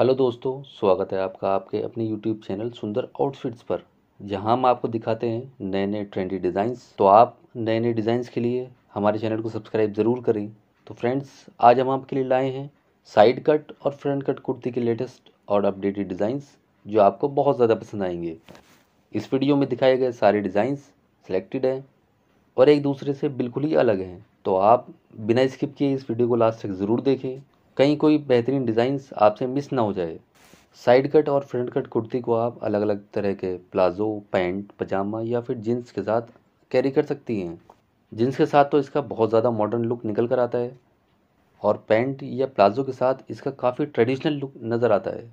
hello दोस्तों स्वागत है आपका आपके अपने यूट्यूब चैनल सुंदर आउटफिट्स पर जहां हम आपको दिखाते हैं नए नए ट्रेंडी डिज़ाइंस तो आप नए नए डिज़ाइंस के लिए हमारे चैनल को सब्सक्राइब ज़रूर करें तो फ्रेंड्स आज हम आपके लिए लाए हैं साइड कट और फ्रंट कट कुर्ती के लेटेस्ट और अपडेटेड डिज़ाइंस जो आपको बहुत ज़्यादा पसंद आएंगे इस वीडियो में दिखाए गए सारे डिज़ाइंस सेलेक्टेड हैं और एक दूसरे से बिल्कुल ही अलग हैं तो आप बिना स्किप किए इस वीडियो को लास्ट तक ज़रूर देखें कहीं कोई बेहतरीन डिज़ाइन आपसे मिस ना हो जाए साइड कट और फ्रंट कट कुर्ती को आप अलग अलग तरह के प्लाजो पैंट पजामा या फिर जीन्स के साथ कैरी कर सकती हैं जीन्स के साथ तो इसका बहुत ज़्यादा मॉडर्न लुक निकल कर आता है और पैंट या प्लाजो के साथ इसका काफ़ी ट्रेडिशनल लुक नज़र आता है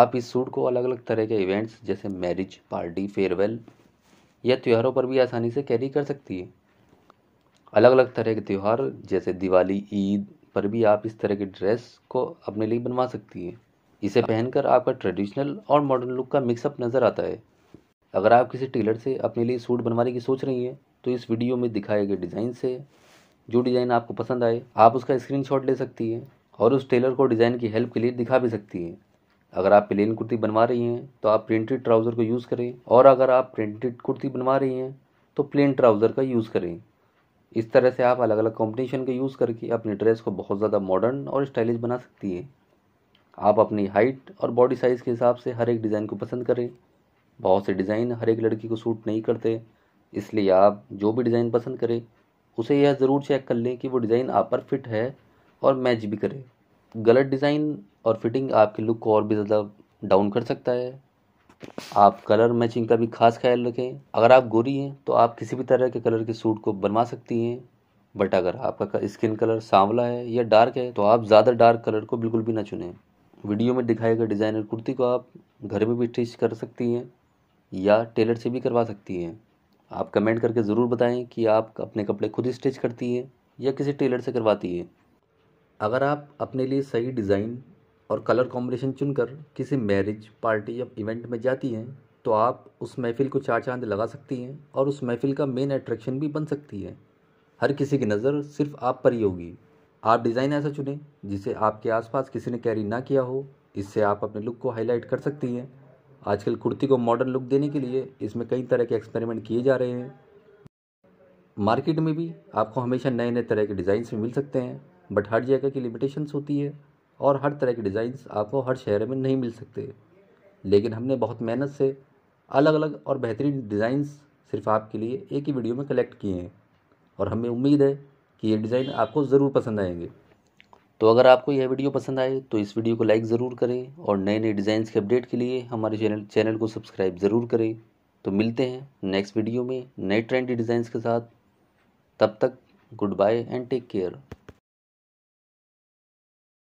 आप इस सूट को अलग अलग तरह के इवेंट्स जैसे मैरिज पार्टी फेयरवेल या त्यौहारों पर भी आसानी से कैरी कर सकती है अलग अलग तरह के त्यौहार जैसे दिवाली ईद पर भी आप इस तरह की ड्रेस को अपने लिए बनवा सकती हैं इसे पहनकर आपका ट्रेडिशनल और मॉडर्न लुक का मिक्सअप नज़र आता है अगर आप किसी टेलर से अपने लिए सूट बनवाने की सोच रही हैं तो इस वीडियो में दिखाए गए डिज़ाइन से जो डिज़ाइन आपको पसंद आए आप उसका स्क्रीनशॉट ले सकती हैं और उस टेलर को डिज़ाइन की हेल्प के लिए दिखा भी सकती हैं अगर आप प्लेन कुर्ती बनवा रही हैं तो आप प्रिंटेड ट्राउज़र को यूज़ करें और अगर आप प्रिंटेड कुर्ती बनवा रही हैं तो प्लेन ट्राउज़र का यूज़ करें इस तरह से आप अलग अलग कॉम्बिनेशन का यूज़ करके अपनी ड्रेस को बहुत ज़्यादा मॉडर्न और स्टाइलिश बना सकती हैं आप अपनी हाइट और बॉडी साइज़ के हिसाब से हर एक डिज़ाइन को पसंद करें बहुत से डिज़ाइन हर एक लड़की को सूट नहीं करते इसलिए आप जो भी डिज़ाइन पसंद करें उसे यह ज़रूर चेक कर लें कि वो डिज़ाइन आप पर फिट है और मैच भी करे गलत डिज़ाइन और फिटिंग आपके लुक को और भी ज़्यादा डाउन कर सकता है आप कलर मैचिंग का भी खास ख्याल रखें अगर आप गोरी हैं तो आप किसी भी तरह के कलर के सूट को बनवा सकती हैं बट अगर आपका स्किन कलर सांवला है या डार्क है तो आप ज़्यादा डार्क कलर को बिल्कुल भी ना चुनें वीडियो में दिखाए गए डिज़ाइनर कुर्ती को आप घर में भी स्टिच कर सकती हैं या टेलर से भी करवा सकती हैं आप कमेंट करके ज़रूर बताएं कि आप अपने कपड़े खुद ही स्टिच करती हैं या किसी टेलर से करवाती हैं अगर आप अपने लिए सही डिज़ाइन और कलर कॉम्बिनेशन चुनकर किसी मैरिज पार्टी या इवेंट में जाती हैं तो आप उस महफ़िल को चार चांद लगा सकती हैं और उस महफ़िल का मेन अट्रैक्शन भी बन सकती है हर किसी की नज़र सिर्फ आप पर ही होगी आप डिज़ाइन ऐसा चुनें जिसे आपके आसपास किसी ने कैरी ना किया हो इससे आप अपने लुक को हाईलाइट कर सकती हैं आजकल कुर्ती को मॉडर्न लुक देने के लिए इसमें कई तरह के एक्सपेरिमेंट किए जा रहे हैं मार्केट में भी आपको हमेशा नए नए तरह के भी मिल सकते हैं बट हर जगह की लिमिटेशंस होती है और हर तरह के डिज़ाइंस आपको हर शहर में नहीं मिल सकते लेकिन हमने बहुत मेहनत से अलग अलग और बेहतरीन डिज़ाइंस सिर्फ आपके लिए एक ही वीडियो में कलेक्ट किए हैं और हमें उम्मीद है कि ये डिज़ाइन आपको ज़रूर पसंद आएंगे तो अगर आपको यह वीडियो पसंद आए तो इस वीडियो को लाइक ज़रूर करें और नए नए डिज़ाइंस के अपडेट के लिए हमारे चैनल चैनल को सब्सक्राइब ज़रूर करें तो मिलते हैं नेक्स्ट वीडियो में नए ट्रेंडी डिज़ाइंस के साथ तब तक good bye and take care